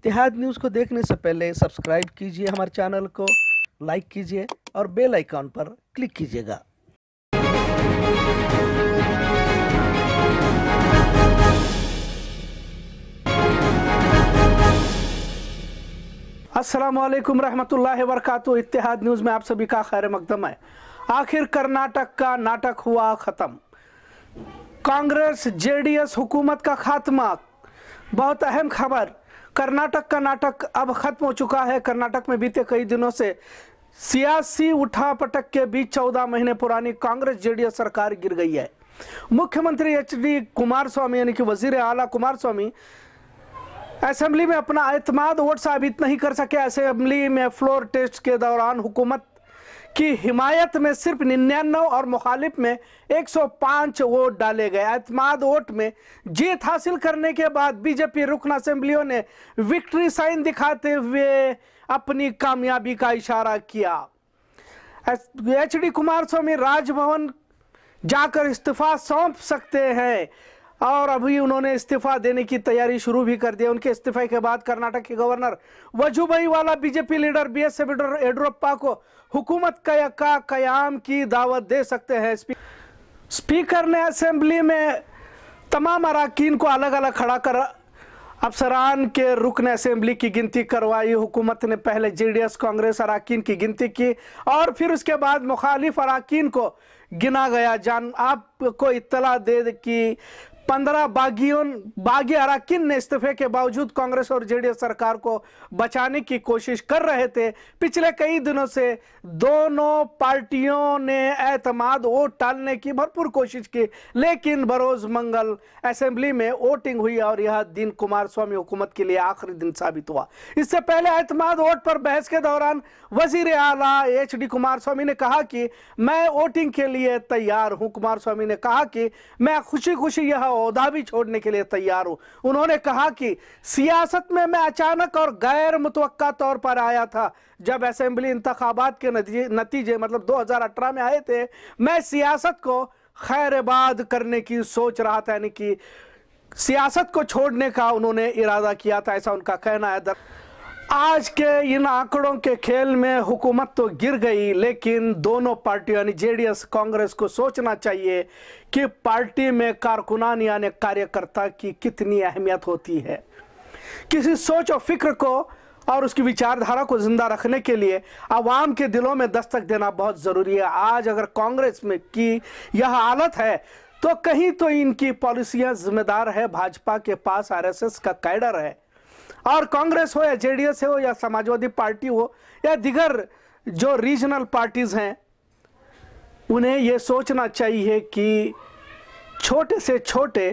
इतिहाद news को देखने से पहले सब्सक्राइब कीजिए हमारे चैनल को लाइक कीजिए और बेल आइकॉन पर क्लिक कीजिएगा अस्सलाम वालेकुम रहमतुल्लाहि इतिहाद न्यूज़ में आप सभी का खैर मकदम है आखिर कर्नाटक का नाटक हुआ ख़त्म कांग्रेस जेडीएस हुकूमत का खात्मा बहुत अहम खबर कर्नाटक का नाटक अब खत्म हो चुका है कर्नाटक में बीते कई दिनों से सियासी उठापटक के बीच चौदह महीने पुरानी कांग्रेस जेडीएस सरकार गिर गई है मुख्यमंत्री एच डी कुमार स्वामी यानी कि वजीर आला कुमार स्वामी असेंबली में अपना एतमाद वोट साबित नहीं कर सके असेंबली में फ्लोर टेस्ट के दौरान हुकूमत की हिमायत में सिर्फ निन्यानवे और मुखालिफ में 105 वोट डाले गए एतमाद वोट में जीत हासिल करने के बाद बीजेपी रुकन असेंबलियों ने विक्ट्री साइन दिखाते हुए अपनी कामयाबी का इशारा किया H D Kumaraswamy Raj Bhavan जाकर इस्तीफा सौंप सकते हैं और अभी उन्होंने इस्तीफा देने की तैयारी शुरू भी कर दी उनके इस्तीफे के बाद कर्नाटक के governor Vajubhai Vala BJP leader B S Yeddyurappa को हुकूमत का, का कयाम की दावत दे सकते हैं स्पीकर ने असेंबली में तमाम अरकान को अलग अलग खड़ा कर अफसरान के रुकन असेंबली की गिनती करवाई हुकूमत ने पहले जेडीएस कांग्रेस अरकान की गिनती की और फिर उसके बाद मुखालिफ अरकान को गिना गया जान आपको इतला दे कि पंद्रह बागियों बागी अराकिन ने इस्तीफे के बावजूद कांग्रेस और जेडीएस सरकार को बचाने की कोशिश कर रहे थे पिछले कई दिनों से दोनों पार्टियों ने एतमाद वोट टालने की भरपूर कोशिश की लेकिन बरोज मंगल असेंबली में वोटिंग हुई और यह दिन कुमार स्वामी हुकूमत के लिए आखिरी दिन साबित हुआ इससे पहले एतमाद वोट पर बहस के दौरान वजीर आला एच डी कुमार स्वामी ने कहा कि मैं वोटिंग के लिए तैयार हूं कुमार स्वामी ने कहा कि मैं खुशी खुशी यह ओहदा भी छोड़ने के लिए तैयार हूँ उन्होंने कहा कि सियासत में मैं अचानक और गैर मुतवक़ा तौर पर आया था जब असेंबली इंतबात के नतीजे मतलब 2018 में आए थे मैं सियासत को खैरबाद करने की सोच रहा था यानी कि सियासत को छोड़ने का उन्होंने इरादा किया था ऐसा उनका कहना है आज के इन आंकड़ों के खेल में हुकूमत तो गिर गई लेकिन दोनों पार्टियों यानी जेडीएस कांग्रेस को सोचना चाहिए कि पार्टी में कारकुनान यानी कार्यकर्ता की कितनी अहमियत होती है किसी सोच और फिक्र को और उसकी विचारधारा को जिंदा रखने के लिए आवाम के दिलों में दस्तक देना बहुत ज़रूरी है आज अगर कांग्रेस में की यह हालत है तो कहीं तो इनकी पॉलिसियां जिम्मेदार है भाजपा के पास आरएसएस का कैडर है और कांग्रेस हो या जेडीएस हो या समाजवादी पार्टी हो या दिगर जो रीजनल पार्टीज हैं उन्हें ये सोचना चाहिए कि छोटे से छोटे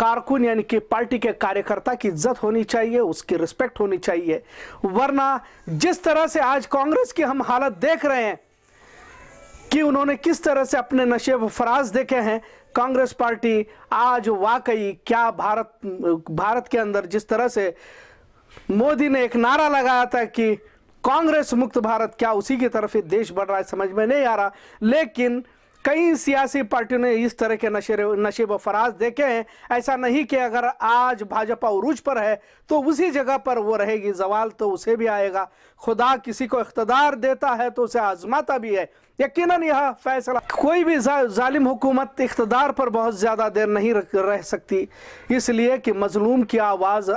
कारकुन यानी कि पार्टी के कार्यकर्ता की इज्जत होनी चाहिए उसकी रिस्पेक्ट होनी चाहिए वरना जिस तरह से आज कांग्रेस की हम हालत देख रहे हैं कि उन्होंने किस तरह से अपने नशे व फराज देखे हैं कांग्रेस पार्टी आज वाकई क्या भारत भारत के अंदर जिस तरह से मोदी ने एक नारा लगाया था कि कांग्रेस मुक्त भारत क्या उसी की तरफ देश बढ़ रहा है समझ में नहीं आ रहा लेकिन कई सियासी पार्टियों ने इस तरह के नशे नशे व फराज देखे हैं ऐसा नहीं कि अगर आज भाजपा उरूज पर है तो उसी जगह पर वो रहेगी जवाल तो उसे भी आएगा खुदा किसी को इकतदार देता है तो उसे आजमाता भी है यकीनन यह फैसला कोई भी जा, जालिम हुकूमत इकतदार पर बहुत ज़्यादा देर नहीं रह सकती इसलिए कि मजलूम की आवाज़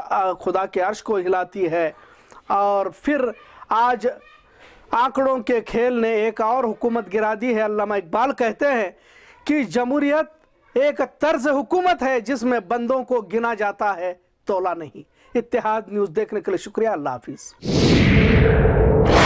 खुदा के अर्श को हिलाती है और फिर आज आंकड़ों के खेल ने एक और हुकूमत गिरा दी है अलामा इकबाल कहते हैं कि जमहूरियत एक तर्ज हुकूमत है जिसमें बंदों को गिना जाता है तोला नहीं इतिहाद न्यूज़ देखने के लिए शुक्रिया अल्लाह हाफिज़